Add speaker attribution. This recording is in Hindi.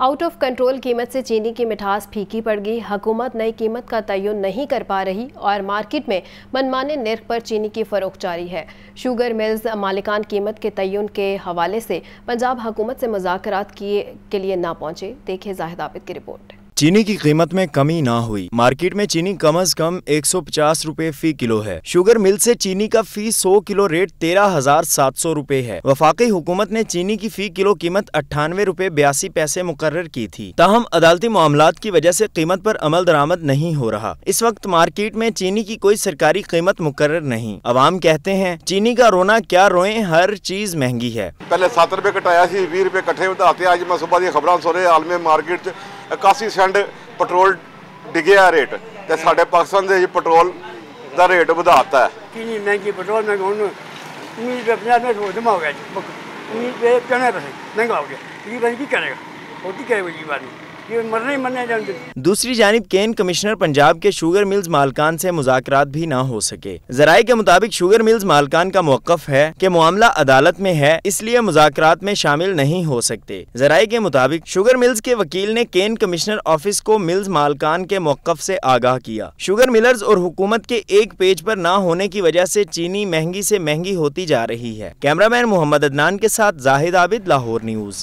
Speaker 1: आउट ऑफ कंट्रोल कीमत से चीनी की मिठास फीकी पड़ गई हुकूमत नई कीमत का तयन नहीं कर पा रही और मार्केट में मनमाने निर्ख पर चीनी की फ़रोख जारी है शुगर मिल्स मालिकान कीमत के तयन के हवाले से पंजाब हुकूमत से मुजाकर किए के लिए ना पहुँचे देखे जाहिद आबिद की रिपोर्ट
Speaker 2: चीनी की कीमत में कमी ना हुई मार्केट में चीनी कम अज कम एक सौ पचास रूपए फी किलो है शुगर मिल से चीनी का फी 100 किलो रेट तेरह हजार सात सौ रूपए है वफाकी हुकूमत ने चीनी की फी किलो कीमत अट्ठानवे रूपए बयासी पैसे मुकर की थी ताहम अदालती मामला की वजह ऐसी कीमत आरोप अमल दरामद नहीं हो रहा इस वक्त मार्केट में चीनी की कोई सरकारी कीमत मुकर नहीं अवाम कहते हैं चीनी का रोना क्या रोए हर चीज महंगी है
Speaker 3: पहले सात रुपए कटाया वीह रुपए कट्ठे आज मैं सुबह खबर सुने आलमी मार्केट 81 ਸੈਂਟ ਪੈਟਰੋਲ ਡਿਗਿਆ ਰੇਟ ਤੇ ਸਾਡੇ ਪਾਕਿਸਤਾਨ ਦੇ ਪੈਟਰੋਲ ਦਾ ਰੇਟ ਵਧਾਤਾ ਹੈ
Speaker 4: ਕਿੰਨੀ ਮਹਿੰਗੀ ਪੈਟਰੋਲ ਮੈਂ ਹੁਣ ਉਮੀਦ ਦੇ ਪੰਜਾਬ ਵਿੱਚ ਹੋ ਜਮਾ ਹੋ ਗਿਆ ਜੀ ਉਮੀਦ ਦੇ ਕਿਹਨੇ ਪੈਸੇ ਮਹਿੰਗਾ ਹੋ ਗਿਆ ਇਹ ਬੰਦੀ ਕੀ ਕਰੇਗਾ ਉਹ ਕੀ ਕਰੇਗਾ ਜੀ ਬਾਦੀ
Speaker 2: दूसरी जानब केन कमिश्नर पंजाब के शुगर मिल्स मालकान से मुजाकर भी ना हो सके जराये के मुताबिक शुगर मिल्स मालकान का मौकफ है कि मामला अदालत में है इसलिए मुजाकर में शामिल नहीं हो सकते जराये के मुताबिक शुगर मिल्स के वकील ने केन कमिश्नर ऑफिस को मिल्स मालकान के मौकफ से आगाह किया शुगर मिलर्स और हुकूमत के एक पेज पर ना होने की वजह ऐसी चीनी महंगी ऐसी महंगी होती जा रही है मैन मोहम्मद अदनान के साथ जाहिद आबिद लाहौर न्यूज